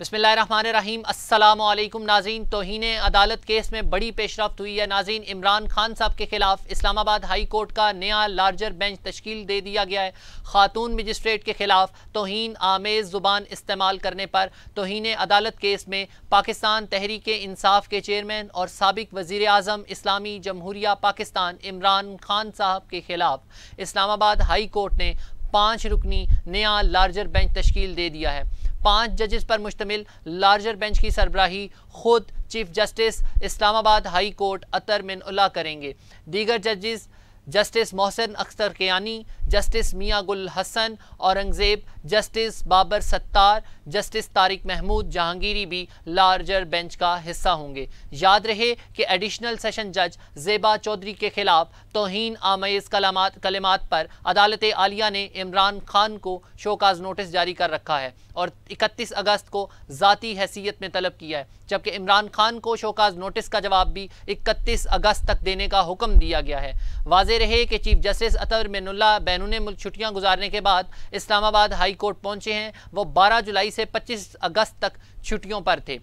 बसमीम अल्लाम नाजीन तोहन अदालत केस में बड़ी पेशरफ हुई है नाजीन इमरान खान साहब के खिलाफ इस्लामाबाद हाई कोर्ट का नया लार्जर बेंच तश्कील दे दिया गया है खातून मजिस्ट्रेट के खिलाफ तोहन आमेज़ ज़ुबान इस्तेमाल करने पर तोहन अदालत केस में पाकिस्तान तहरीक इंसाफ के चेयरमैन और सबक वज़ी अजम इस्लामी जमहूरिया पाकिस्तान इमरान खान साहब के खिलाफ इस्लामाबाद हाई कोर्ट ने पाँच रुकनी नया लार्जर बेंच तश्कील दे दिया है पांच जजेस पर मुश्तमिल लार्जर बेंच की सरबराही खुद chief justice Islamabad high court Athar Minallah करेंगे दीगर जजेस justice Mohsin Akhtar Kiyani justice Mian Gul Hassan Aurangzeb justice Babar Sattar justice Tariq Mahmood Jahangiri भी लार्जर बेंच का हिस्सा होंगे याद रहे कि एडिशनल सेशन जज जेबा चौधरी के खिलाफ तोहन आमेज कलामात कलमात पर अदालत आलिया ने इमरान खान को शोकाज नोटिस जारी कर रखा है और इकतीस अगस्त को जतीी हैसियत में तलब किया है जबकि इमरान खान को शोकाज नोटिस का जवाब भी इकतीस अगस्त तक देने का हुक्म दिया गया है वाज रहे कि चीफ जस्टिस अतर मिनुल्ला बैरून मुल्क छुट्टियाँ गुजारने के बाद इस्लामाबाद हाई हाई कोर्ट पहुंचे हैं वो 12 जुलाई से 25 अगस्त तक छुट्टियों पर थे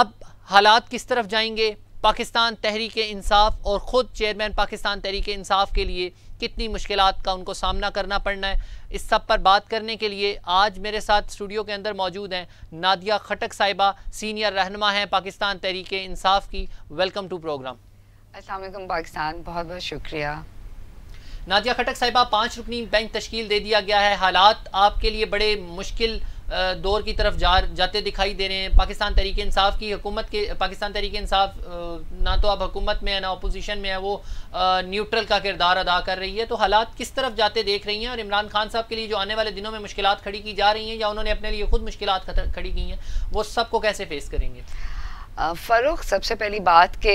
अब हालात किस तरफ जाएंगे पाकिस्तान तहरीक इंसाफ और ख़ुद चेयरमैन पाकिस्तान तहरीक इंसाफ के लिए कितनी मुश्किल का उनको सामना करना पड़ना है इस सब पर बात करने के लिए आज मेरे साथ स्टूडियो के अंदर मौजूद हैं नादिया खटक साहिबा सीनियर रहनमा हैं पाकिस्तान तहरीक इंसाफ की वेलकम टू प्रोग्राम असल पाकिस्तान बहुत बहुत शुक्रिया नादिया खटक साहिबा पाँच रुकनी बैंक तश्कील दे दिया गया है हालात आपके लिए बड़े मुश्किल दौर की तरफ जा जाते दिखाई दे रहे हैं पाकिस्तान तहरीक इंसाफ की हुकूमत के पाकिस्तान तहरीक इंसाफ ना तो अब हुकूमत में है ना अपोजिशन में है वो न्यूट्रल का किरदार अदा कर रही है तो हालात किस तरफ जाते देख रही हैं और इमरान खान साहब के लिए जो आने वाले दिनों में मुश्किल खड़ी की जा रही हैं या उन्होंने अपने लिए खुद मुश्किल खड़ी की हैं वो सबको कैसे फेस करेंगे फ़रूख सबसे पहली बात कि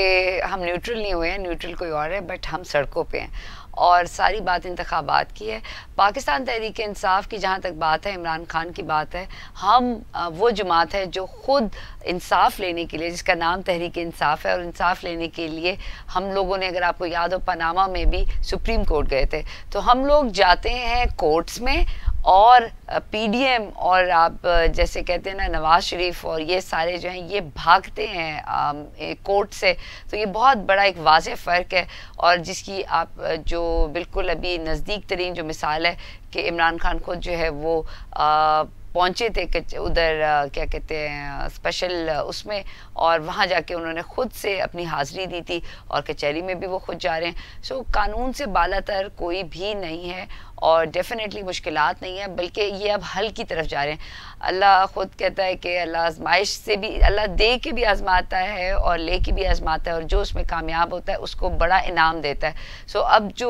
हम न्यूट्रल नहीं हुए हैं न्यूट्रल कोई और है बट हम सड़कों पर हैं और सारी बात इंतबात की है पाकिस्तान तहरीक इंसाफ की जहाँ तक बात है इमरान खान की बात है हम वो जमात है जो ख़ुद इंसाफ लेने के लिए जिसका नाम तहरीक इंसाफ है और इंसाफ लेने के लिए हम लोगों ने अगर आपको याद हो पनामा में भी सुप्रीम कोर्ट गए थे तो हम लोग जाते हैं कोर्ट्स में और पीडीएम और आप जैसे कहते हैं ना नवाज शरीफ और ये सारे जो हैं ये भागते हैं कोर्ट से तो ये बहुत बड़ा एक वाज फ़र्क है और जिसकी आप जो बिल्कुल अभी नज़दीक तरीन जो मिसाल है कि इमरान खान खुद जो है वो आ, पहुंचे थे उधर क्या कहते हैं स्पेशल उसमें और वहाँ जाके उन्होंने खुद से अपनी हाजिरी दी थी और कचहरी में भी वो खुद जा रहे हैं सो so, कानून से बालातर कोई भी नहीं है और डेफिनेटली मुश्किल नहीं है बल्कि ये अब हल की तरफ जा रहे हैं अल्लाह ख़ुद कहता है कि अल्लाह आजमाइश से भी अल्लाह दे के भी आजमाता है और ले के भी आजमाता है और जो उसमें कामयाब होता है उसको बड़ा इनाम देता है सो अब जो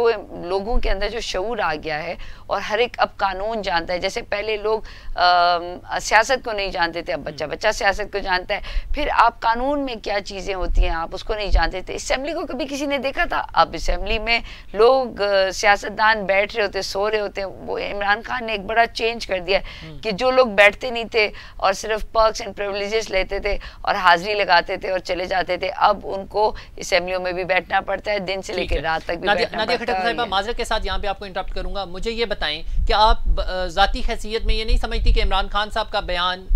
लोगों के अंदर जो शूर आ गया है और हर एक अब कानून जानता है जैसे पहले लोग सियासत को नहीं जानते थे अब हम्म। बच्चा बच्चा सियासत को जानता है फिर आप कानून में क्या चीज़ें होती हैं आप उसको नहीं जानते थे इसम्बली को कभी किसी ने देखा था अब इसम्बली में लोग सियासतदान बैठ रहे होते सो रहे होते वो इमरान खान ने एक बड़ा चेंज कर दिया हम्म। कि जो लोग बैठते पूछते नहीं थे और सिर्फ पर्क्स एंड प्रिवलेजेस लेते थे और हाजिरी लगाते थे और चले जाते थे अब उनको असेंबलियों में भी बैठना पड़ता है दिन से लेकर रात तक भी नादिया, नादिया खटक साहिबा के साथ यहाँ पे आपको इंटरप्ट करूंगा मुझे ये बताएं कि आप ज़ाती हैसियत में ये नहीं समझती कि इमरान खान साहब का बयान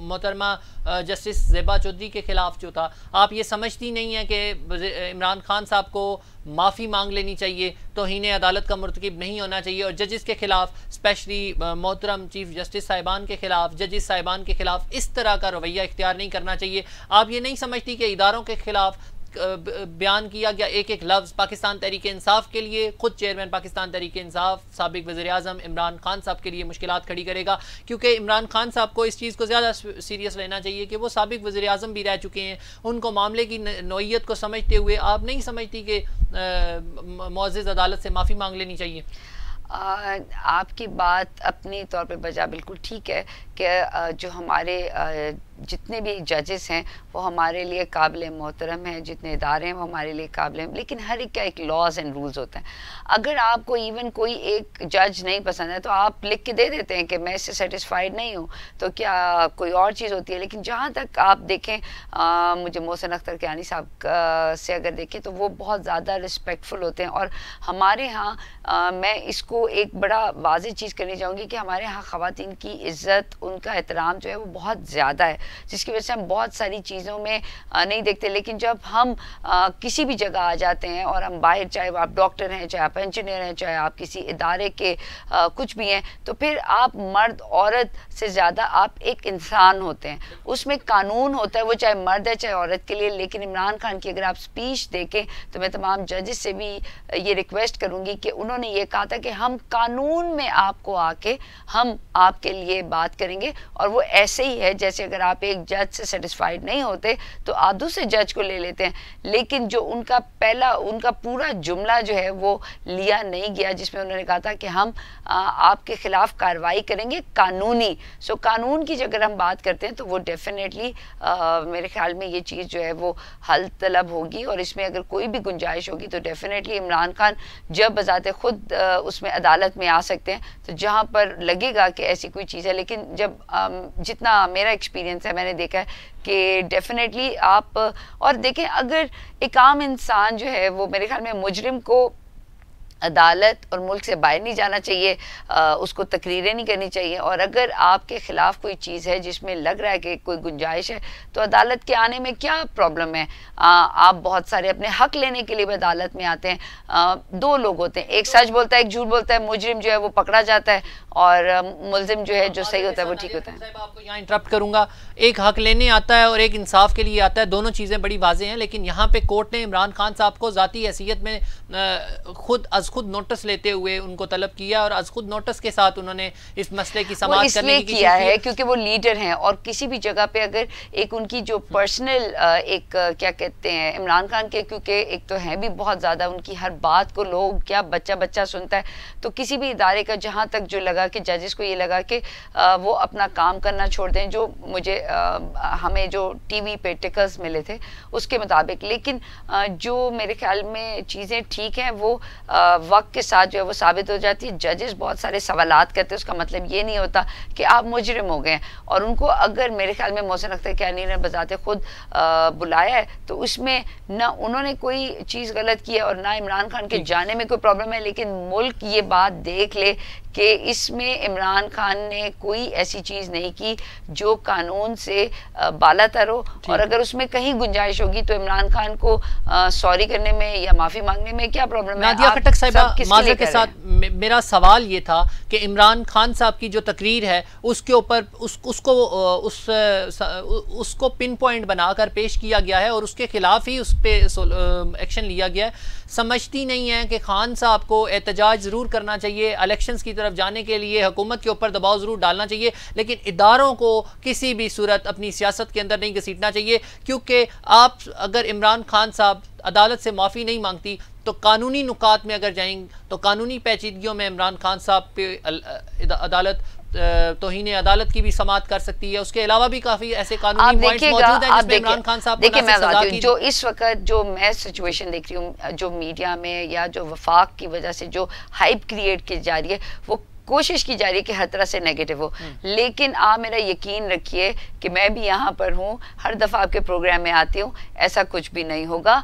मोहतरमा जस्टिस जेबा चौधरी के ख़िलाफ़ जो था आप ये समझती नहीं है कि इमरान खान साहब को माफ़ी मांग लेनी चाहिए तोहन अदालत का मरतकब नहीं होना चाहिए और जजिस के ख़िलाफ़ स्पेशली मोहतरम चीफ जस्टिस साहिबान के ख़िलाफ़ जजिस साहिबान के ख़िलाफ़ इस तरह का रवैया इख्तियार नहीं करना चाहिए आप ये नहीं समझती कि इदारों के ख़िलाफ़ बयान किया गया एक एक लफ्ज़ पाकिस्तान तहरीक इंसाफ के लिए खुद चेयरमैन पाकिस्तान तहरीक इंसाफ सबक वजे अजम इमरान खान साहब के लिए मुश्किल खड़ी करेगा क्योंकि इमरान खान साहब को इस चीज़ को ज़्यादा सीरियस लेना चाहिए कि वो सबक वजे अजम भी रह चुके हैं उनको मामले की नोयत को समझते हुए आप नहीं समझती कि मोज़ अदालत से माफ़ी मांग लेनी चाहिए आपकी बात अपने तौर पर बजा बिल्कुल ठीक है कि जो हमारे जितने भी जजेस हैं वो हमारे लिए काबिल मोहतरम हैं जितने इदारे हैं वो हमारे लिए काबिल हैं लेकिन हर एक का एक लॉज एंड रूल्स होते हैं अगर आपको इवन कोई एक जज नहीं पसंद है तो आप लिख के दे देते हैं कि मैं इससे सेटिस्फाइड नहीं हूँ तो क्या कोई और चीज़ होती है लेकिन जहाँ तक आप देखें आ, मुझे मोहसिन अख्तर कियानी साहब से अगर देखें तो वो बहुत ज़्यादा रिस्पेक्टफुल होते हैं और हमारे यहाँ मैं इसको एक बड़ा वाज चीज़ करनी चाहूँगी कि हमारे यहाँ ख़वान की इज़्ज़त उनका एहतराम जो है वो बहुत ज़्यादा है जिसकी वजह से हम बहुत सारी चीज़ों में नहीं देखते लेकिन जब हम किसी भी जगह आ जाते हैं और हम बाहर चाहे आप डॉक्टर हैं चाहे आप इंजीनियर हैं चाहे आप किसी इदारे के कुछ भी हैं तो फिर आप मर्द औरत से ज़्यादा आप एक इंसान होते हैं उसमें कानून होता है वो चाहे मर्द है चाहे औरत के लिए लेकिन इमरान खान की अगर आप स्पीच देखें तो मैं तमाम जजेस से भी ये रिक्वेस्ट करूँगी कि उन्होंने ये कहा था कि हम कानून में आपको आके हम आपके लिए बात करेंगे और वो ऐसे ही है जैसे अगर आप आप एक जज से सेटिस्फाइड नहीं होते तो आप दूसरे जज को ले लेते हैं लेकिन जो उनका पहला उनका पूरा जुमला जो है वो लिया नहीं गया जिसमें उन्होंने कहा था कि हम आ, आपके खिलाफ कार्रवाई करेंगे कानूनी सो कानून की अगर हम बात करते हैं तो वो डेफिनेटली मेरे ख्याल में ये चीज़ जो है वो हल तलब होगी और इसमें अगर कोई भी गुंजाइश होगी तो डेफिनेटली इमरान खान जब बजाते खुद आ, उसमें अदालत में आ सकते हैं तो जहाँ पर लगेगा कि ऐसी कोई चीज़ है लेकिन जब आ, जितना मेरा एक्सपीरियंस है है मैंने देखा है कि डेफिनेटली आप और देखें अगर एक आम इंसान जो है वो मेरे ख्याल में मुजरिम को अदालत और मुल्क से बाहर नहीं जाना चाहिए आ, उसको तकरीरें नहीं करनी चाहिए और अगर आपके ख़िलाफ़ कोई चीज़ है जिसमें लग रहा है कि कोई गुंजाइश है तो अदालत के आने में क्या प्रॉब्लम है आ, आप बहुत सारे अपने हक लेने के लिए भी अदालत में आते हैं आ, दो लोग होते हैं एक सच बोलता है एक झूठ बोलता है मुजरिम जो है वो पकड़ा जाता है और मुलजिम जो है जो सही होता है वो ठीक होता है आपको यहाँ इंटरप्ट करूँगा एक हक लेने आता है और एक इंसाफ के लिए आता है दोनों चीज़ें बड़ी वाजें हैं लेकिन यहाँ पे कोर्ट ने इमरान खान साहब को ज़ाती हैसीत में खुद अज खुद नोटिस लेते हुए उनको तलब किया और आज खुद नोटिस के साथ उन्होंने इस मसले की समाप्त करने की किया है क्योंकि वो लीडर हैं और किसी भी जगह पे अगर एक उनकी जो पर्सनल एक क्या कहते हैं इमरान खान के क्योंकि एक तो है भी बहुत ज़्यादा उनकी हर बात को लोग क्या बच्चा बच्चा सुनता है तो किसी भी इदारे का जहाँ तक जो लगा कि जजेस को ये लगा कि वो अपना काम करना छोड़ दें जो मुझे हमें जो टीवी पे टिकर्स मिले थे उसके मुताबिक लेकिन जो मेरे ख्याल में चीज़ें ठीक हैं वो वक्त के साथ जो है वो साबित हो जाती है जजेस बहुत सारे सवाल करते हैं उसका मतलब ये नहीं होता कि आप मुजरम हो गए और उनको अगर मेरे ख्याल में मोहसिन अख्तर क्या नहीं बजाते खुद आ, बुलाया है तो उसमें ना उन्होंने कोई चीज़ गलत की है और ना इमरान खान के जाने में कोई प्रॉब्लम है लेकिन मुल्क ये बात देख ले कि इसमें इमरान खान ने कोई ऐसी चीज़ नहीं की जो कानून से बाला तर हो और अगर उसमें कहीं गुंजाइश होगी तो इमरान खान को सॉरी करने में या माफ़ी मांगने में क्या प्रॉब्लम है खटक साहब के साथ मेरा सवाल ये था कि इमरान खान साहब की जो तकरीर है उसके ऊपर उस, उसको उस, उसको पिन पॉइंट बनाकर पेश किया गया है और उसके खिलाफ ही उस पर एक्शन लिया गया है समझती नहीं है कि खान साहब को एहतजाज ज़रूर करना चाहिए अलेक्शन की तरफ जाने के लिए हुकूमत के ऊपर दबाव ज़रूर डालना चाहिए लेकिन इदारों को किसी भी सूरत अपनी सियासत के अंदर नहीं घसीटना चाहिए क्योंकि आप अगर इमरान खान साहब अदालत से माफ़ी नहीं मांगती तो कानूनी नुकात में अगर जाएंगे तो कानूनी पेचीदगियों में इमरान खान साहब पे अदालत तोहन अदालत की भी समात कर सकती है उसके अलावा भी काफी ऐसे कानून खान साहब देखिए मैं जो इस वक्त जो मैं सिचुएशन देख रही हूँ जो मीडिया में या जो वफाक की वजह से जो हाइप क्रिएट की जा रही है वो कोशिश की जा रही है कि हर तरह से नेगेटिव हो लेकिन आप मेरा यकीन रखिए कि मैं भी यहाँ पर हूँ हर दफ़ा आपके प्रोग्राम में आती हूँ ऐसा कुछ भी नहीं होगा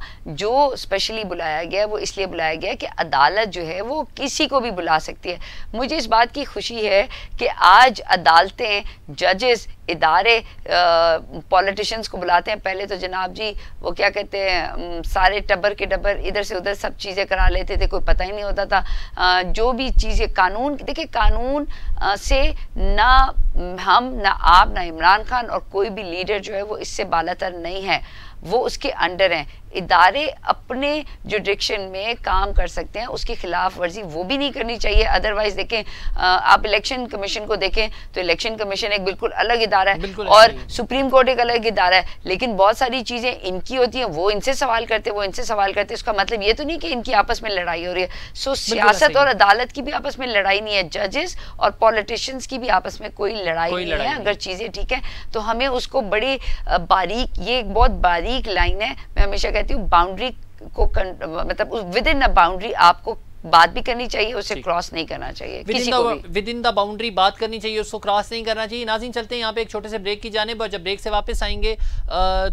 जो स्पेशली बुलाया गया वो इसलिए बुलाया गया कि अदालत जो है वो किसी को भी बुला सकती है मुझे इस बात की खुशी है कि आज अदालतें जजेस इदारे पॉलिटिशियंस को बुलाते हैं पहले तो जनाब जी वो क्या कहते हैं सारे टबर के डबर इधर से उधर सब चीज़ें करा लेते थे कोई पता ही नहीं होता था आ, जो भी चीज़ें कानून देखिए कानून आ, से ना हम ना आप ना इमरान खान और कोई भी लीडर जो है वो इससे बालातर नहीं है वो उसके अंडर हैं इदारे अपने जो डिक्शन में काम कर सकते हैं उसकी खिलाफ वर्जी वो भी नहीं करनी चाहिए अदरवाइज देखें आप इलेक्शन कमीशन को देखें तो इलेक्शन कमीशन एक बिल्कुल अलग इदारा है और सुप्रीम कोर्ट एक अलग इदारा है लेकिन बहुत सारी चीज़ें इनकी होती हैं वो इनसे सवाल करते वो इनसे सवाल करते उसका मतलब ये तो नहीं कि इनकी आपस में लड़ाई हो रही है सो सियासत और अदालत की भी आपस में लड़ाई नहीं है जजेस और पॉलिटिशियंस की भी आपस में कोई लड़ाई नहीं है अगर चीज़ें ठीक है तो हमें उसको बड़ी बारीक ये एक बहुत बारीक एक लाइन है मैं हमेशा कहती हूँ बाउंड्री को मतलब विद इन अ बाउंड्री आपको बात भी करनी चाहिए उसे क्रॉस नहीं करना चाहिए विद इन द बाउंड्री बात करनी चाहिए उसको क्रॉस नहीं करना चाहिए नाजिन चलते हैं यहाँ पे एक छोटे से ब्रेक की जाने पर जब ब्रेक से वापस आएंगे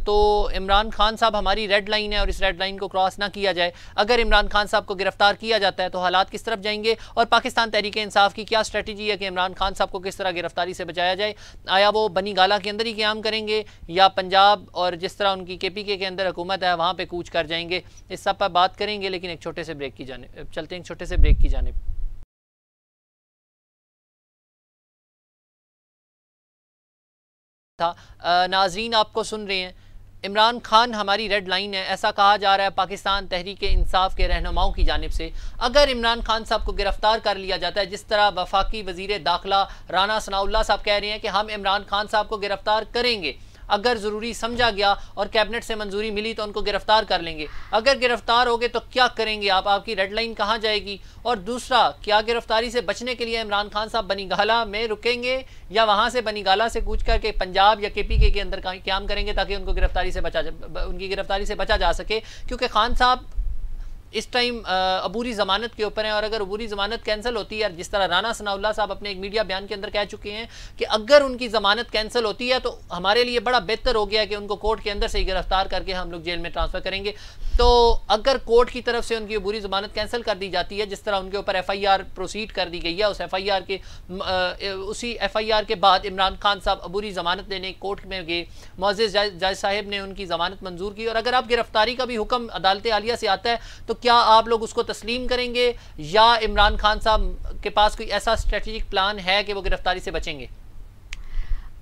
तो इमरान खान साहब हमारी रेड लाइन है और इस रेड लाइन को क्रॉस ना किया जाए अगर इमरान खान साहब को गिरफ्तार किया जाता है तो हालात किस तरफ जाएंगे और पाकिस्तान तहरीक इंसाफ की क्या स्ट्रेटेजी है कि इमरान खान साहब को किस तरह गिरफ्तारी से बचाया जाए आया वो बनी गाला के अंदर ही क्याम करेंगे या पंजाब और जिस तरह उनकी के पी के अंदर हुकूमत है वहाँ पर कूच कर जाएंगे इस सब पर बात करेंगे लेकिन एक छोटे से ब्रेक की जाने चलते हैं एक छोटे से ब्रेक की जानब था नाजरीन आपको सुन रहे हैं इमरान खान हमारी रेड लाइन है ऐसा कहा जा रहा है पाकिस्तान तहरीक इंसाफ के रहनुमाओं की जानब से अगर इमरान खान साहब को गिरफ्तार कर लिया जाता है जिस तरह वफाकी वजीर दाखिला राना सनाउल्ला साहब कह रहे हैं कि हम इमरान खान साहब को गिरफ्तार करेंगे अगर ज़रूरी समझा गया और कैबिनेट से मंजूरी मिली तो उनको गिरफ्तार कर लेंगे अगर गिरफ्तार हो गए तो क्या करेंगे आप आपकी रेड लाइन कहाँ जाएगी और दूसरा क्या गिरफ्तारी से बचने के लिए इमरान खान साहब बनीगाला में रुकेंगे या वहाँ से बनीगाला से कूच करके पंजाब या के पी के, के अंदर काम करेंगे ताकि उनको गिरफ्तारी से बचा उनकी गिरफ्तारी से बचा जा सके क्योंकि खान साहब इस टाइम अबूरी ज़मानत के ऊपर हैं और अगर अबूरी ज़मानत कैंसिल होती है जिस तरह राना सनाउल्ला साहब अपने एक मीडिया बयान के अंदर कह चुके हैं कि अगर उनकी ज़मानत कैंसिल होती है तो हमारे लिए बड़ा बेहतर हो गया कि उनको कोर्ट के अंदर से ही गिरफ्तार करके हम लोग जेल में ट्रांसफ़र करेंगे तो अगर कोर्ट की तरफ से उनकी अबूरी ज़मानत कैंसिल कर दी जाती है जिस तरह उनके ऊपर एफ आई आर प्रोसीड कर दी गई है उस एफ आई आर के उसी एफ आई आर के बाद इमरान खान साहब अबूरी ज़मानत लेने कोर्ट में गए मोजिज जज साहब ने उनकी ज़मानत मंजूर की और अगर आप गिरफ्तारी का भी हुक्म अदालत आलिया से आता है तो क्या आप लोग उसको तस्लीम करेंगे या इमरान खान साहब के पास कोई ऐसा स्ट्रेटजिक प्लान है कि वो गिरफ्तारी से बचेंगे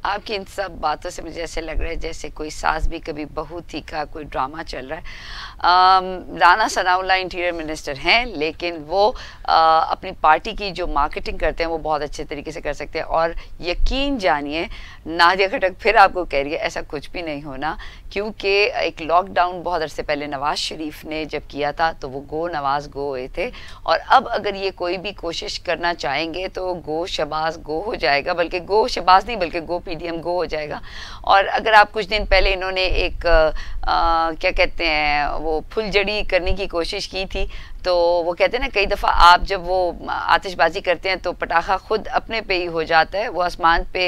आपकी इन सब बातों से मुझे ऐसे लग रहा है जैसे कोई सास भी कभी बहू थी का कोई ड्रामा चल रहा है राना सनाउल्ला इंटीरियर मिनिस्टर हैं लेकिन वो आ, अपनी पार्टी की जो मार्केटिंग करते हैं वो बहुत अच्छे तरीके से कर सकते हैं और यकीन जानिए नादिया खटक फिर आपको कह रही है ऐसा कुछ भी नहीं होना क्योंकि एक लॉकडाउन बहुत अरसे पहले नवाज शरीफ ने जब किया था तो वो गो नवाज गो हुए थे और अब अगर ये कोई भी कोशिश करना चाहेंगे तो गो शबाज गो हो जाएगा बल्कि गो शबाज नहीं बल्कि गो मीडियम गो हो जाएगा और अगर आप कुछ दिन पहले इन्होंने एक आ, क्या कहते हैं वो फुलझड़ी करने की कोशिश की थी तो वो कहते हैं ना कई दफ़ा आप जब वो आतिशबाजी करते हैं तो पटाखा खुद अपने पे ही हो जाता है वो आसमान पे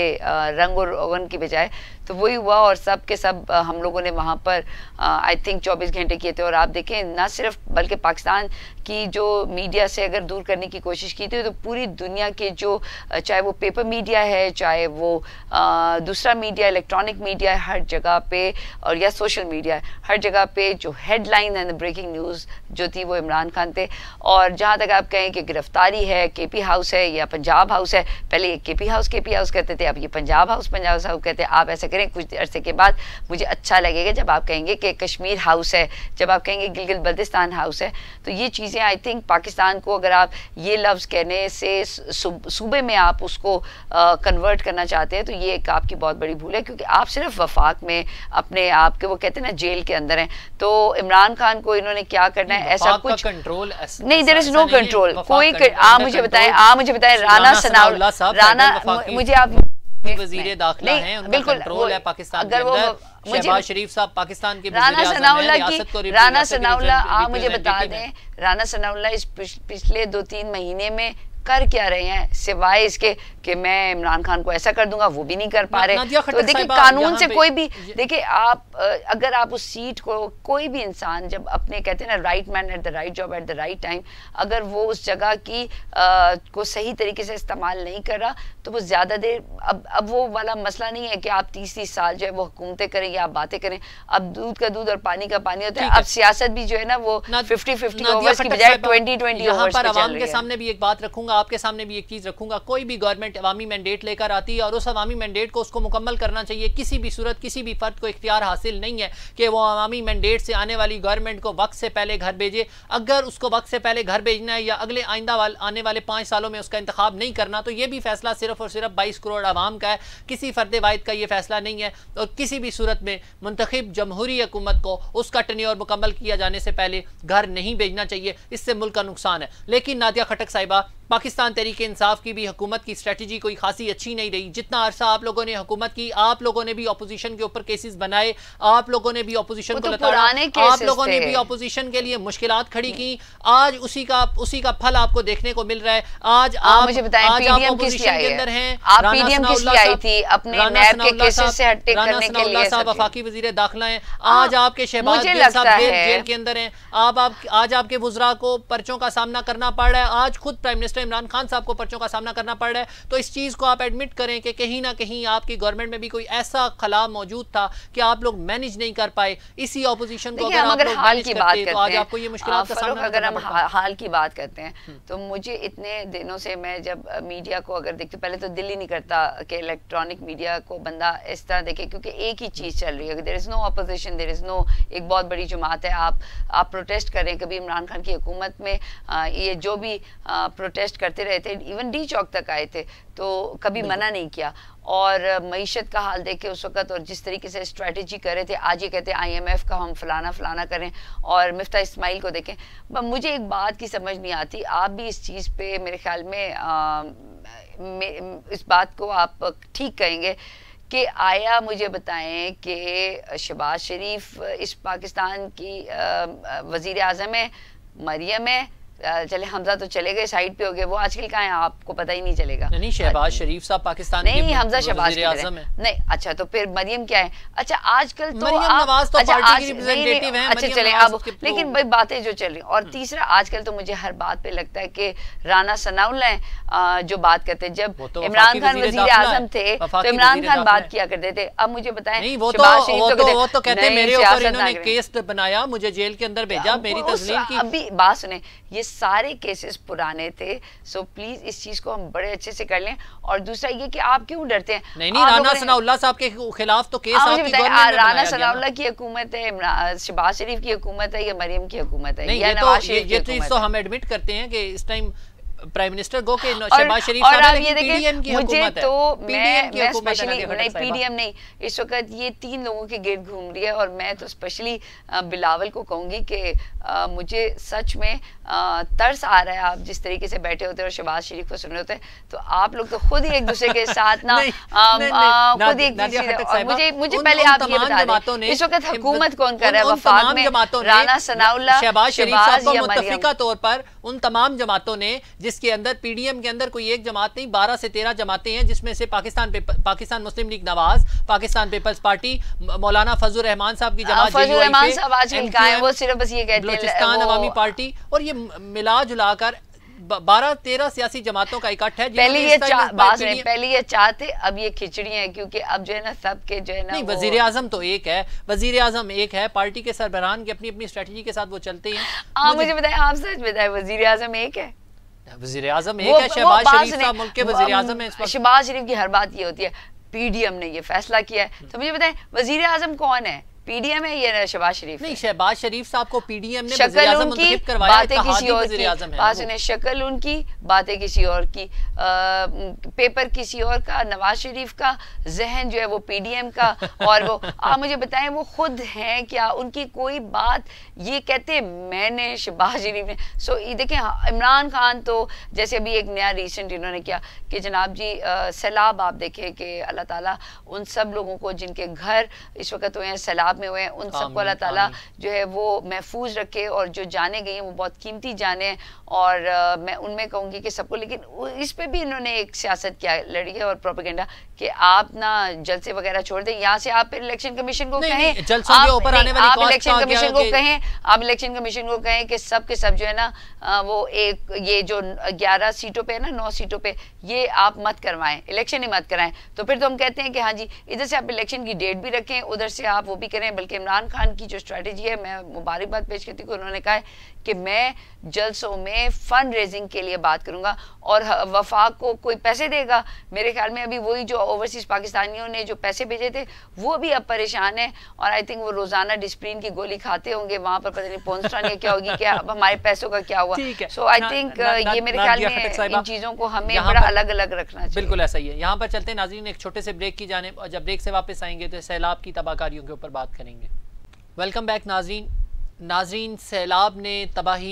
रंग और रोगन की बजाय तो वही हुआ और सब के सब हम लोगों ने वहाँ पर आई थिंक 24 घंटे किए थे और आप देखें ना सिर्फ बल्कि पाकिस्तान की जो मीडिया से अगर दूर करने की कोशिश की थी तो पूरी दुनिया के जो चाहे वो पेपर मीडिया है चाहे वो आ, दूसरा मीडिया इलेक्ट्रॉनिक मीडिया है हर जगह पे और या सोशल मीडिया है हर जगह पे जो हेडलाइन एंड ब्रेकिंग न्यूज़ जो थी वो इमरान खान खानते और जहाँ तक आप कहें कि गिरफ्तारी है के पी हाउस है या पंजाब हाउस है पहले ये K P house K P house कहते थे अब ये पंजाब हाउस पंजाब हाउस कहते हैं आप ऐसा करें कुछ अर्से के बाद मुझे अच्छा लगेगा जब आप कहेंगे कि कश्मीर हाउस है जब आप कहेंगे गिलगित बल्तिस्तान हाउस है तो ये चीज़ें आई थिंक पाकिस्तान को अगर आप ये लफ्ज़ कहने से सूबे में आप उसको कन्वर्ट करना चाहते हैं तो ये एक आपकी बहुत बड़ी भूल है क्योंकि आप सिर्फ वफाक में अपने आप के वो कहते हैं ना जेल के अंदर हैं तो इमरान खान को इन्होंने क्या करना है ऐसा कुछ कंट्रोल नहीं देर इज नो कंट्रोल कोई आप हाँ, मुझे बताए आप हाँ, मुझे बताए राना सना राना मुझे आप वजीर दाखिला हैं उनका कंट्रोल है पाकिस्तान अगर शहबाज शरीफ साहब पाकिस्तान के राना सनाउल्ला की राना सनाउल्ला आप हाँ, मुझे बता दें राना सनाउल्ला इस पिछले दो तीन महीने में कर क्या रहे हैं सिवाय इसके कि मैं इमरान खान को ऐसा कर दूंगा वो भी नहीं कर पा रहे तो देखिए कानून से कोई भी देखिए आप अगर आप उस सीट को कोई भी इंसान जब अपने कहते हैं ना right man at the right job at the right time अगर वो उस जगह की आ, को सही तरीके से इस्तेमाल नहीं कर रहा तो वो ज़्यादा देर अब अब वो वाला मसला नहीं है कि आप तीस तीस साल जो है वो हुकूमतें करें या आप बातें करें अब दूध का दूध और पानी का पानी होता है अब सियासत भी जो है ना वो फिफ्टी फिफ्टी ट्वेंटी ट्वेंटी के सामने भी एक बात रखूंगा आपके सामने भी एक चीज़ रखूंगा कोई भी गवर्नमेंट गवर्नमेंट अवामी मैंडेट लेकर आती है और उस अवामी मैंडेट को उसको मुकम्मल करना चाहिए किसी भी सूरत किसी भी फ़र्द को इख्तियार हासिल नहीं है कि वो अवामी मैंडेट से आने वाली गवर्नमेंट को वक्त से पहले घर भेजे अगर उसको वक्त से पहले घर भेजना है या अगले आइंदा वाल, आने वाले पाँच सालों में उसका इंतखब नहीं करना तो ये भी फैसला सिर्फ और सिर्फ बाईस करोड़ आवाम का है किसी फ़र्द वायद का ये फैसला नहीं है और किसी भी सूरत में मंतखब जमहूरी हुकूमत को उसका और मुकम्मल किया जाने से पहले घर नहीं भेजना चाहिए इससे मुल्क का नुकसान है लेकिन नादिया खटक साहिबा पाकिस्तान तरीक इंसाफ की भी हुकूमत की स्ट्रेटजी कोई खासी अच्छी नहीं रही जितना अरसा आप लोगों ने हुकूमत की आप लोगों ने भी अपोजिशन के ऊपर केसेस बनाए आप लोगों ने भी अपोजिशन को तो लताड़ा आप लोगों ने भी अपोजिशन के लिए मुश्किल खड़ी की आज उसी का उसी का फल आपको देखने को मिल रहा है आज आप मुझे बताएं वफाकी वजी दाखिला है हाँ, आज आपके शहबाज जेल के अंदर है आज आपके वजरा को पर्चों का सामना करना पड़ रहा है आज खुद prime minister time Imran Khan साहब को पर्चों का सामना करना पड़ रहा है तो इस चीज़ को आप एडमिट करें कि कहीं ना कहीं आपकी गवर्नमेंट में भी कोई ऐसा खला मौजूद था कि आप लोग मैनेज नहीं कर पाए इसी ऑपोजिशन को अगर, हाल की बात तो करते तो आपको ये मुश्किल हाँ, का सामना अगर हम हाल की बात करते हैं हम्म। तो मुझे इतने दिनों से मैं जब मीडिया को अगर देखती पहले तो दिल्ली नहीं करता कि इलेक्ट्रॉनिक मीडिया को बंदा इस तरह देखे क्योंकि एक ही चीज़ चल रही है there is no opposition there is no एक बहुत बड़ी जमात है आप आप प्रोटेस्ट करें कभी इमरान खान की हुकूमत में आ, ये जो भी प्रोटेस्ट टेस्ट करते रहे थे इवन डी चौक तक आए थे तो कभी मना नहीं किया और मीशत का हाल देखे उस वक्त और जिस तरीके से स्ट्रेटजी कर रहे थे आज ये कहते हैं आईएमएफ का हम फलाना फलाना करें और मिफ्ता इस्माइल को देखें मुझे एक बात की समझ नहीं आती आप भी इस चीज़ पे मेरे ख्याल में इस बात को आप ठीक कहेंगे कि आया मुझे बताएं कि शबाज शरीफ इस पाकिस्तान की वज़ी अजम है मरियम है चले हमजा तो चले गए साइड पे हो गए वो आजकल कहा है आपको पता ही नहीं चलेगा नहीं शहबाज अच्छा। शरीफ साहब पाकिस्तान नहीं नहीं हमजा शहबाज नहीं अच्छा तो फिर मरियम क्या है अच्छा आजकल तो, तो अच्छा, अच्छा चले आप लेकिन भाई बातें जो चल रही और हम्म। तीसरा आजकल तो मुझे हर बात पे लगता है की राना सनाउल्ला जो बात करते जब तो इमरान खान वजीर आजम थे तो इमरान खान बात किया करते थे अब मुझे बताए तो- केस बनाया मुझे जेल के अंदर भेजा मेरी अभी बात सुने ये सारे केसेस पुराने थे सो so प्लीज इस चीज को हम बड़े अच्छे से कर लें और दूसरा ये कि आप क्यों डरते हैं नहीं नहीं राणा सनाउल्ला साहब के खिलाफ तो केस आपकी गवर्नमेंट ने राणा सनाउल्ला की हुकूमत है शहबाज शरीफ की हुकूमत है या मरियम की हुकूमत है या तो नवाज शरीफ ये तो, तो हम एडमिट करते हैं कि इस टाइम प्राइम मिनिस्टर गो के शहबाज शरीफ और आप ये देखें मुझे तो मैं मैं स्पेशली नहीं पीडीएम नहीं इस वक्त ये तीन लोगों के गेट घूम रही है और मैं तो स्पेशली बिलावल को कहूंगी कि मुझे सच में तरस आ रहा है आप जिस तरीके से बैठे होते हैं और शहबाज शरीफ को सुन रहे होते हैं तो आप लोग तो खुद ही एक दूसरे के साथ ना खुद एक मुझे मुझे पहले आप ये बता दें इस वक्त हुकूमत कौन कर रहा है वफाक में राणा सनाउल्ला शहबाज शरीफ साहब को मुतफिका तौर पर उन तमाम जमातों ने जिस इसके अंदर पीडीएम के अंदर कोई एक जमात नहीं बारह से तेरह जमातें हैं जिसमें से Pakistan Pakistan Muslim League Nawaz Pakistan Peoples Party Maulana Fazal Rahman साहब की हाँ, जमात बलोचिस्तान अवामी पार्टी और ये मिला जुलाकर बारह तेरह सियासी जमातों का इकट्ठा है पहले ये पहले ये चाहते अब ये खिचड़ी है क्योंकि अब जो है ना सब के जो है ना नहीं वजीर आजम तो एक है वजीर आजम एक है पार्टी के सरबरान की अपनी अपनी स्ट्रेटजी के साथ वो चलते हैं आप हाँ, मुझे, मुझे बताए आप सच बताएं वजीर आजम एक है शहबाज शरीफ के शहबाज शरीफ की हर बात ये होती है पीडीएम ने ये फैसला किया है हम्म। तो मुझे बताएं वजीर आजम कौन है पीडीएम है ये शहबाज शरीफ नहीं शहबाज शरीफ साहब को पीडीएम ने शक्ल उनकी बातें किसी और की बात शक्ल उनकी बातें किसी और की आ, पेपर किसी और का नवाज शरीफ का जहन जो है वो पीडीएम का और वो आप मुझे बताएं वो खुद हैं क्या उनकी कोई बात ये कहते मैंने शहबाज शरीफ ने सो देखें हाँ, इमरान खान तो जैसे अभी एक नया रिसेंट इन्होंने किया कि जनाब जी सैलाब आप देखें कि अल्लाह तला उन सब लोगों को जिनके घर इस वक्त हुए हैं सैलाब ख्वाब में हुए हैं उन सबको अल्लाह ताला जो है वो महफूज रखे और जो जाने गई हैं वो बहुत कीमती जाने और आ, मैं उनमें कहूँगी कि सबको लेकिन इस पर भी इन्होंने एक सियासत किया लड़ी है और प्रोपागेंडा कि आप ना जलसे वगैरह छोड़ दें यहाँ से आप फिर इलेक्शन कमीशन को कहें आप इलेक्शन कमीशन को कहें आप इलेक्शन कमीशन को कहें कि सब के सब जो है ना वो एक ये जो ग्यारह सीटों पर है ना नौ सीटों पर ये आप मत करवाएं इलेक्शन ही मत कराएं तो फिर तो हम कहते हैं कि हाँ जी इधर से आप इलेक्शन की डेट भी रखें उधर से आप वो भी करें करें बल्कि इमरान खान की जो स्ट्रैटेजी है मैं मुबारकबाद पेश करती हूँ उन्होंने कहा है कि मैं जलसों में फंड रेजिंग के लिए बात करूंगा और वफाक को कोई पैसे देगा मेरे ख्याल में अभी वही जो ओवरसीज़ पाकिस्तानियों ने जो पैसे भेजे थे वो भी अब परेशान है और आई थिंक वो रोज़ाना डिस्प्लिन की गोली खाते होंगे वहां पर पता नहीं पहुंचता तो नहीं क्या होगी क्या अब हमारे पैसों का क्या हुआ सो आई थिंक ये मेरे ख्याल में इन चीज़ों को हमें बड़ा अलग अलग रखना चाहिए बिल्कुल ऐसा ही है यहाँ पर चलते नाजीन एक छोटे से ब्रेक की जाने और जब ब्रेक से वापस आएंगे तो सैलाब की तबाहकारियों के ऊपर बात करेंगे वेलकम बैक नाजीन नाजरीन सैलाब ने तबाही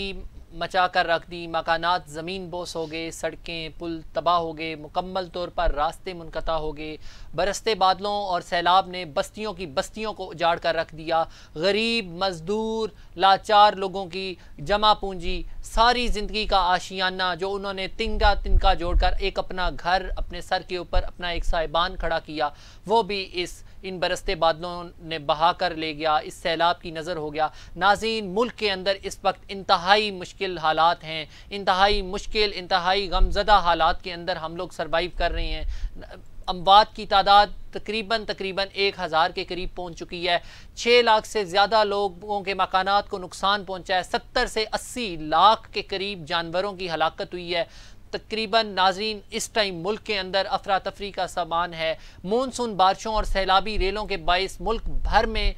मचा कर रख दी मकानात ज़मीन बोस हो गए सड़कें पुल तबाह हो गए मुकम्मल तौर पर रास्ते मुनकता हो गए बरसते बादलों और सैलाब ने बस्तियों की बस्तियों को उजाड़ कर रख दिया गरीब मजदूर लाचार लोगों की जमा पूंजी सारी ज़िंदगी का आशियाना जो उन्होंने तिनका तिनका जोड़कर एक अपना घर अपने सर के ऊपर अपना एक साहिबान खड़ा किया वो भी इस इन बरसते बादलों ने बहा कर ले गया इस सैलाब की नज़र हो गया नाजीन मुल्क के अंदर इस वक्त इंतहाई मुश्किल हालात हैं इंतहाई मुश्किल इंतहाई गमजदा हालात के अंदर हम लोग सरवाइव कर रहे हैं अमवात की तादाद तकरीबन तकरीबन एक हज़ार के करीब पहुंच चुकी है छः लाख से ज़्यादा लोगों के मकानात को नुकसान पहुंचा है सत्तर से अस्सी लाख के करीब जानवरों की हलाकत हुई है तकरीबन नाजरीन इस टाइम मुल्क के अंदर अफरा तफरी का सामान है मानसून बारिशों और सैलाबी रेलों के बायस मुल्क भर में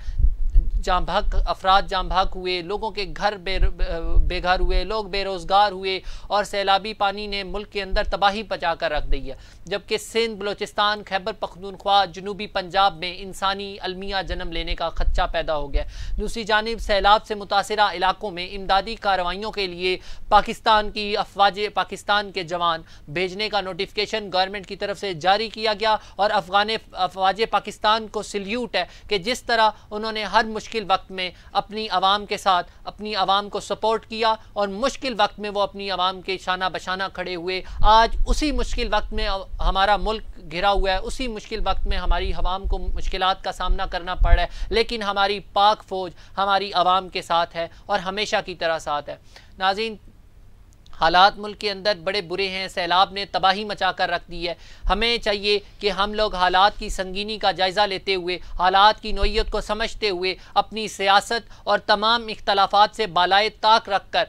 जाम भाग अफराद जाम भाग हुए लोगों के घर बेघर हुए लोग बेरोज़गार हुए और सैलाबी पानी ने मुल्क के अंदर तबाही बचा कर रख दिया जबकि सिंध बलोचिस्तान खैबर पखतूनख्वा जनूबी पंजाब में इंसानी अलमिया जन्म लेने का खदशा पैदा हो गया दूसरी जानब सैलाब से मुतासर इलाकों में इमदादी कार्रवाइयों के लिए पाकिस्तान की अफवाज पाकिस्तान के जवान भेजने का नोटिफिकेशन गवर्नमेंट की तरफ से जारी किया गया और अफगान अफवाज पाकिस्तान को सल्यूट है कि जिस तरह उन्होंने हर मुश्किल मुश्किल वक्त में अपनी आवाम के साथ अपनी आवाम को सपोर्ट किया और मुश्किल वक्त में वो अपनी आवाम के शाना बशाना खड़े हुए आज उसी मुश्किल वक्त में हमारा मुल्क घिरा हुआ है उसी मुश्किल वक्त में हमारी आवाम को मुश्किल का सामना करना पड़ रहा है लेकिन हमारी पाक फ़ौज हमारी आवाम के साथ है और हमेशा की तरह साथ है नाजीन हालात मुल्क के अंदर बड़े बुरे हैं सैलाब ने तबाही मचा कर रख दी है हमें चाहिए कि हम लोग हालात की संगीनी का जायज़ा लेते हुए हालात की नोयत को समझते हुए अपनी सियासत और तमाम इख्तलाफात से बालाए ताक रख कर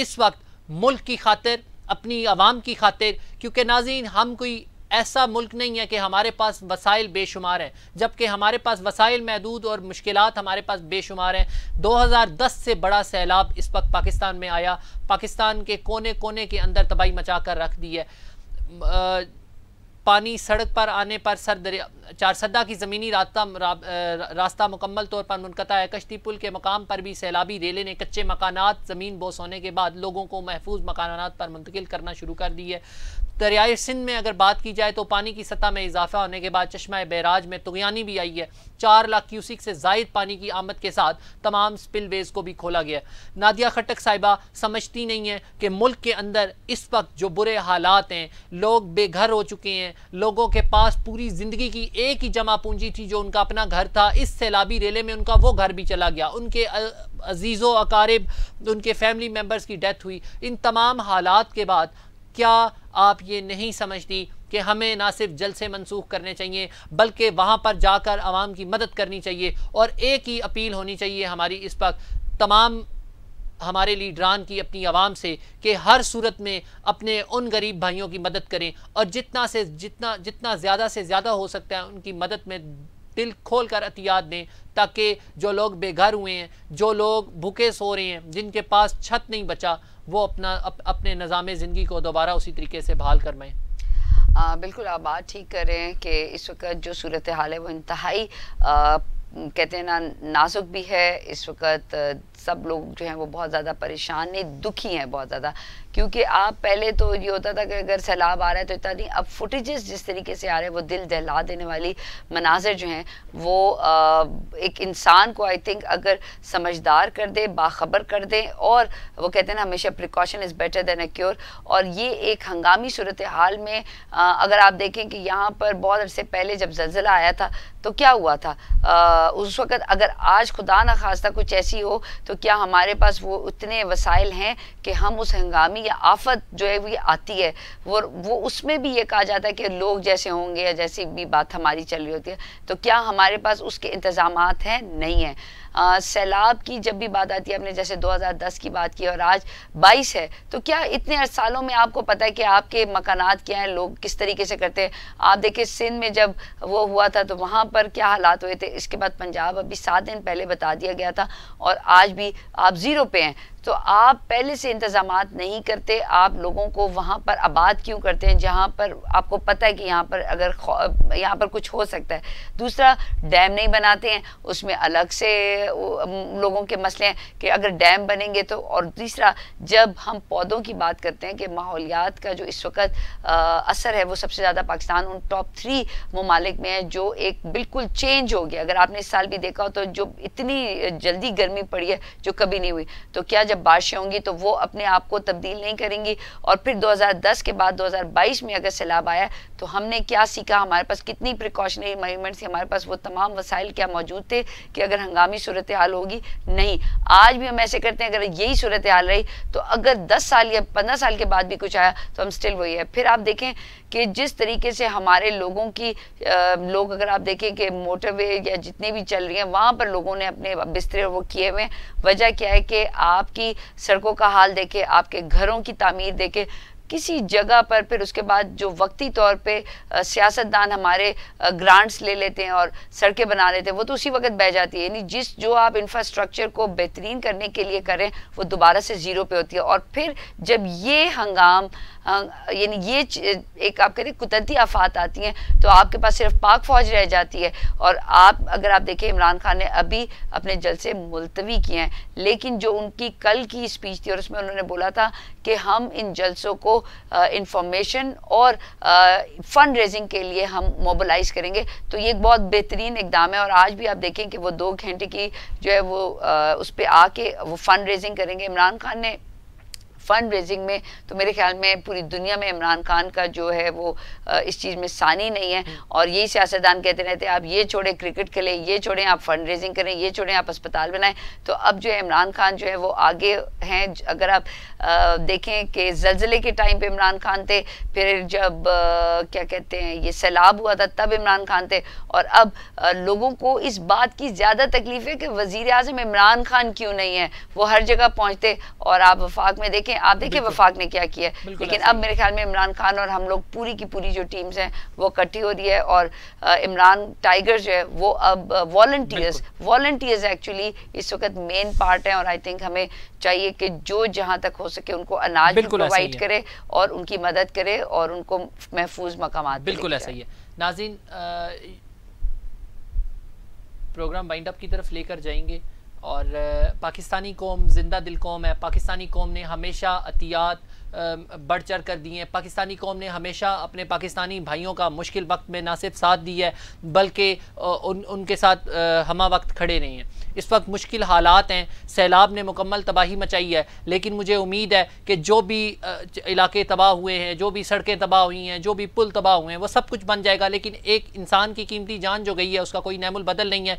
इस वक्त मुल्क की खातिर अपनी आवाम की खातिर क्योंकि नाजीन हम कोई ऐसा मुल्क नहीं है कि हमारे पास वसाइल बेशुमार हैं जबकि हमारे पास वसाइल महदूद और मुश्किल हमारे पास बेशुमार हैं 2010 से बड़ा सैलाब इस वक्त पाकिस्तान में आया पाकिस्तान के कोने कोने के अंदर तबाही मचा कर रख दी है आ, पानी सड़क पर आने पर सर दरिया चारसदा की ज़मीनी रास्ता रास्ता मुकम्मल तौर पर मुनकता है कश्ती पुल के मकाम पर भी सैलाबी रेले ने कच्चे मकानात ज़मीन बोस होने के बाद लोगों को महफूज मकानात पर मुंतकिल करना शुरू कर दी है दरियाए सिंध में अगर बात की जाए तो पानी की सतह में इजाफा होने के बाद चश्मा बैराज में तुगयानी भी आई है चार लाख क्यूसिक से जायद पानी की आमद के साथ तमाम स्पिल वेज को भी खोला गया नादिया खटक साहिबा समझती नहीं है कि मुल्क के अंदर इस वक्त जो बुरे हालात हैं लोग बेघर हो चुके हैं लोगों के पास पूरी ज़िंदगी की एक ही जमा पूंजी थी जो उनका अपना घर था इस सैलाबी रेले में उनका वो घर भी चला गया उनके अजीज़ों अकारब उनके फैमिली मेम्बर्स की डेथ हुई इन तमाम हालात के बाद क्या आप ये नहीं समझती कि हमें ना सिर्फ जलसे मनसूख करने चाहिए बल्कि वहाँ पर जाकर आवाम की मदद करनी चाहिए और एक ही अपील होनी चाहिए हमारी इस पर तमाम हमारे लीडरान की अपनी आवाम से कि हर सूरत में अपने उन गरीब भाइयों की मदद करें और जितना से जितना जितना ज़्यादा से ज़्यादा हो सकता है उनकी मदद में दिल खोल कर अतियात दें ताकि जो लोग बेघर हुए हैं जो लोग भूखे सो रहे हैं जिनके पास छत नहीं बचा वो अपना अप, अपने निज़ाम ज़िंदगी को दोबारा उसी तरीके से बहाल करवाएँ बिल्कुल आप बात ठीक कर रहे हैं कि इस वक्त जो सूरत हाल है वो इंतहाई कहते हैं ना नाजुक भी है इस वक्त सब लोग जो हैं वो बहुत ज़्यादा परेशान हैं दुखी हैं बहुत ज़्यादा क्योंकि आप पहले तो ये होता था कि अगर सैलाब आ रहा है तो इतना नहीं अब फुटेजेस जिस तरीके से आ रहे हैं वो दिल दहला देने वाली मनाजर जो हैं वो आ, एक इंसान को आई थिंक अगर समझदार कर दे बाखबर कर दे और वो कहते हैं ना हमेशा precaution is better than a cure और ये एक हंगामी सूरत हाल में आ, अगर आप देखें कि यहाँ पर बहुत अरसे पहले जब जलजिला आया था तो क्या हुआ था आ, उस वक्त अगर आज खुदा ना खास्ता कुछ ऐसी हो तो क्या हमारे पास वो उतने वसाइल हैं कि हम उस हंगामी या आफत जो है वो आती है वो वो उसमें भी ये कहा जाता है कि लोग जैसे होंगे या जैसी भी बात हमारी चल रही होती है तो क्या हमारे पास उसके इंतज़ाम हैं नहीं हैं सैलाब की जब भी बात आती है आपने जैसे 2010 की बात की और आज 22 है तो क्या इतने सालों में आपको पता है कि आपके मकानात क्या हैं लोग किस तरीके से करते हैं आप देखिए सिंध में जब वो हुआ था तो वहाँ पर क्या हालात हुए थे इसके बाद पंजाब अभी सात दिन पहले बता दिया गया था और आज भी आप ज़ीरो पे हैं तो आप पहले से इंतज़ाम नहीं करते आप लोगों को वहाँ पर आबाद क्यों करते हैं जहाँ पर आपको पता है कि यहाँ पर अगर यहाँ पर कुछ हो सकता है दूसरा डैम नहीं बनाते हैं उसमें अलग से लोगों के मसले हैं कि अगर डैम बनेंगे तो और तीसरा जब हम पौधों की बात करते हैं कि माहौलियात का जो इस वक्त असर है वो सबसे ज़्यादा पाकिस्तान उन टॉप थ्री ममालिक में है जो एक बिल्कुल चेंज हो गया अगर आपने इस साल भी देखा हो तो जो इतनी जल्दी गर्मी पड़ी है जो कभी नहीं हुई तो क्या जब जब बारिशें होंगी तो वो अपने आप को तब्दील नहीं करेंगी और फिर 2010 के बाद 2022 में अगर सैलाब आया तो हमने क्या सीखा हमारे पास कितनी प्रिकॉशनरी मूवमेंट्स थी हमारे पास वो तमाम वसाइल क्या मौजूद थे कि अगर हंगामी सूरत हाल होगी नहीं आज भी हम ऐसे करते हैं अगर यही सूरत हाल रही तो अगर दस साल या पंद्रह साल के बाद भी कुछ आया तो हम स्टिल वही है फिर आप देखें कि जिस तरीके से हमारे लोगों की आ, लोग अगर आप देखें कि मोटरवे या जितनी भी चल रही हैं वहाँ पर लोगों ने अपने बिस्तरे वो किए हुए हैं वजह क्या है कि आपकी सड़कों का हाल देखे आपके घरों की तमीर देखे किसी जगह पर फिर उसके बाद जो वक्ती तौर पे सियासतदान हमारे ग्रांट्स ले लेते हैं और सड़कें बना लेते हैं वो तो उसी वक्त बह जाती है यानी जिस जो आप इंफ्रास्ट्रक्चर को बेहतरीन करने के लिए करें वो दोबारा से ज़ीरो पे होती है और फिर जब ये हंगाम यानी ये एक आप रहे कुदरती आफात आती हैं तो आपके पास सिर्फ पाक फौज रह जाती है और आप अगर आप देखें इमरान खान ने अभी अपने जलसे मुलतवी किए हैं लेकिन जो उनकी कल की स्पीच थी और उसमें उन्होंने बोला था कि हम इन जलसों को इंफॉर्मेशन और फंड रेजिंग के लिए हम मोबलाइज करेंगे तो ये एक बहुत बेहतरीन इकदाम है और आज भी आप देखें कि वो दो घंटे की जो है वो आ, उस पर आके वो फंड रेजिंग करेंगे इमरान खान ने फंड रेजिंग में तो मेरे ख्याल में पूरी दुनिया में इमरान खान का जो है वो इस चीज़ में सानी नहीं है हम्म। और यही सियासतदान कहते रहते हैं आप ये छोड़ें क्रिकेट खेलें ये छोड़ें आप फंड रेजिंग करें ये छोड़ें आप अस्पताल बनाएं तो अब जो है इमरान खान जो है वो आगे हैं अगर आप देखें कि जलजिले के टाइम पर इमरान खान थे फिर जब क्या कहते हैं ये सैलाब हुआ था तब इमरान खान थे और अब लोगों को इस बात की ज़्यादा तकलीफ है कि वज़ी अजम इमरान खान क्यों नहीं है वो हर जगह पहुँचते और आप वफाक में देखें आप देखिए वफाक ने क्या किया लेकिन अब मेरे ख्याल में इमरान खान और हम लोग पूरी की पूरी जो टीम्स हैं वो इकट्ठी हो रही है और इमरान टाइगर जो है वो अब वॉल्टियर्स वॉल्टियर्स एक्चुअली इस वक्त मेन पार्ट है और आई थिंक हमें चाहिए कि जो जहाँ तक हो सके उनको अनाज प्रोवाइड करे और उनकी मदद करे और उनको महफूज मकाम बिल्कुल ऐसा ही है नाजिन प्रोग्राम वाइंड अप की तरफ लेकर जाएंगे और पाकिस्तानी कौम जिंदा दिल कौम है पाकिस्तानी कौम ने हमेशा अतियात बढ़ चढ़ कर दिए हैं पाकिस्तानी कौम ने हमेशा अपने पाकिस्तानी भाइयों का मुश्किल वक्त में ना सिर्फ साथ दिया है बल्कि उन उनके साथ हमा वक्त खड़े नहीं हैं इस वक्त मुश्किल हालात हैं सैलाब ने मुकम्मल तबाही मचाई है लेकिन मुझे उम्मीद है कि जो भी इलाके तबाह हुए हैं जो भी सड़कें तबाह हुई हैं जो भी पुल तबाह हुए हैं वो सब कुछ बन जाएगा लेकिन एक इंसान की कीमती जान जो गई है उसका कोई नैमुल बदल नहीं है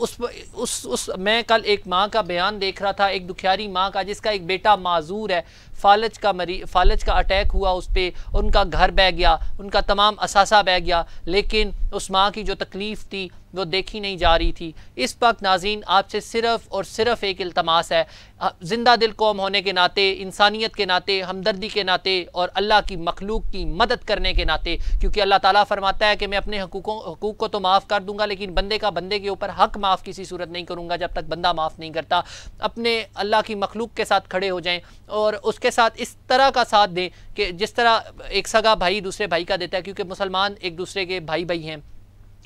उस उस उस मैं कल एक माँ का बयान देख रहा था एक दुखियारी माँ का जिसका एक बेटा माजूर है फालज का मरी फ़ालच का अटैक हुआ उस पर उनका घर बह गया उनका तमाम असासा बह गया लेकिन उस माँ की जो तकलीफ़ थी वो देखी नहीं जा रही थी इस वक्त नाजीन आपसे सिर्फ़ और सिर्फ़ एक अल्तमास है ज़िंदा दिल कौम होने के नाते इंसानियत के नाते हमदर्दी के नाते और अल्लाह की मखलूक की मदद करने के नाते क्योंकि अल्लाह ताला फरमाता है कि मैं अपने हकूकों हकूक को तो माफ़ कर दूंगा लेकिन बंदे का बंदे के ऊपर हक माफ़ किसी सूरत नहीं करूँगा जब तक बंदा माफ़ नहीं करता अपने अल्लाह की मखलूक के साथ खड़े हो जाएँ और उसके साथ इस तरह का साथ दें कि जिस तरह एक सगा भाई दूसरे भाई का देता है क्योंकि मुसलमान एक दूसरे के भाई भाई हैं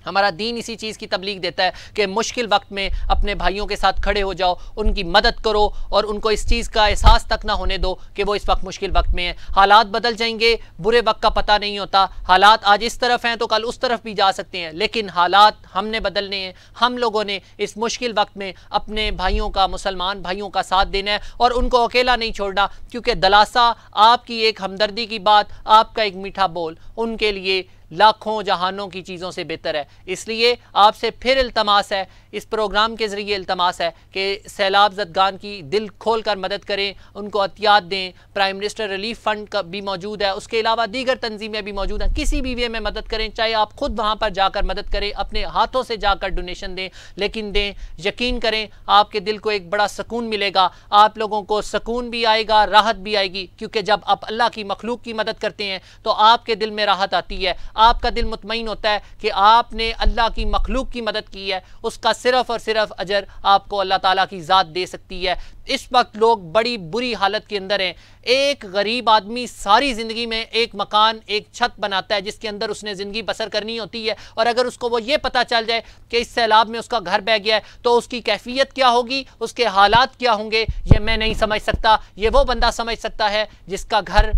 हमारा दीन इसी चीज़ की तबलीग देता है कि मुश्किल वक्त में अपने भाइयों के साथ खड़े हो जाओ उनकी मदद करो और उनको इस चीज़ का एहसास तक ना होने दो कि वो इस वक्त मुश्किल वक्त में है हालात बदल जाएंगे बुरे वक्त का पता नहीं होता हालात आज इस तरफ हैं तो कल उस तरफ भी जा सकते हैं लेकिन हालात हमने बदलने हैं हम लोगों ने इस मुश्किल वक्त में अपने भाइयों का मुसलमान भाइयों का साथ देना है और उनको अकेला नहीं छोड़ना क्योंकि दलासा आपकी एक हमदर्दी की बात आपका एक मीठा बोल उनके लिए लाखों जहानों की चीज़ों से बेहतर है इसलिए आपसे फिर अल्तमास है इस प्रोग्राम के ज़रिए इल्तमास है कि सैलाब जदगान की दिल खोल कर मदद करें उनको अतियात दें प्राइम मिनिस्टर रिलीफ फंड का भी मौजूद है उसके अलावा दीगर तनजीमें भी मौजूद हैं किसी भी वे में मदद करें चाहे आप खुद वहाँ पर जाकर मदद करें अपने हाथों से जाकर डोनेशन दें लेकिन दें यकीन करें आपके दिल को एक बड़ा सुकून मिलेगा आप लोगों को सुकून भी आएगा राहत भी आएगी क्योंकि जब आप अल्लाह की मखलूक की मदद करते हैं तो आपके दिल में राहत आती है आपका दिल मुतमिन होता है कि आपने अल्लाह की मखलूक की मदद की है उसका सिर्फ और सिर्फ अजर आपको अल्लाह ताला की ज़ात दे सकती है इस वक्त लोग बड़ी बुरी हालत के अंदर हैं एक गरीब आदमी सारी ज़िंदगी में एक मकान एक छत बनाता है जिसके अंदर उसने ज़िंदगी बसर करनी होती है और अगर उसको वो ये पता चल जाए कि इस सैलाब में उसका घर बह गया है तो उसकी कैफियत क्या होगी उसके हालात क्या होंगे ये मैं नहीं समझ सकता ये वो बंदा समझ सकता है जिसका घर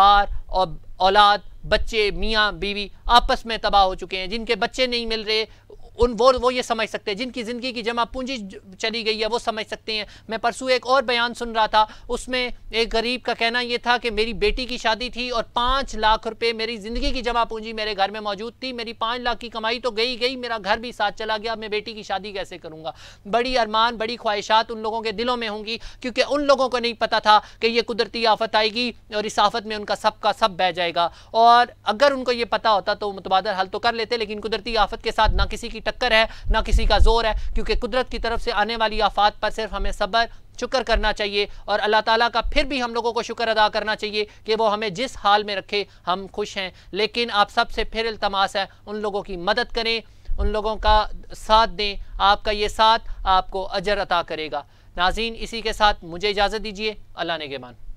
बार और औलाद बच्चे मियाँ बीवी आपस में तबाह हो चुके हैं जिनके बच्चे नहीं मिल रहे उन वो वो ये समझ सकते हैं जिनकी ज़िंदगी की जमा पूंजी चली गई है वो समझ सकते हैं मैं परसों एक और बयान सुन रहा था उसमें एक गरीब का कहना ये था कि मेरी बेटी की शादी थी और पाँच लाख रुपये मेरी ज़िंदगी की जमा पूंजी मेरे घर में मौजूद थी मेरी पाँच लाख की कमाई तो गई गई मेरा घर भी साथ चला गया अब मैं बेटी की शादी कैसे करूँगा बड़ी अरमान बड़ी ख्वाहिशात उन लोगों के दिलों में होंगी क्योंकि उन लोगों को नहीं पता था कि ये कुदरती आफत आएगी और इस आफत में उनका सब का सब बह जाएगा और अगर उनको ये पता होता तो मुतबादल हल तो कर लेते लेकिन कुदरती आफत के साथ ना किसी की की टक्कर है ना किसी का जोर है क्योंकि कुदरत की तरफ से आने वाली आफात पर सिर्फ हमें सब्र शुक्र करना चाहिए और अल्लाह ताला का फिर भी हम लोगों को शुक्र अदा करना चाहिए कि वो हमें जिस हाल में रखे हम खुश हैं लेकिन आप सबसे फिर इल्तमास है उन लोगों की मदद करें उन लोगों का साथ दें आपका ये साथ आपको अजर अता करेगा नाजीन इसी के साथ मुझे इजाज़त दीजिए अल्लाह ने के मान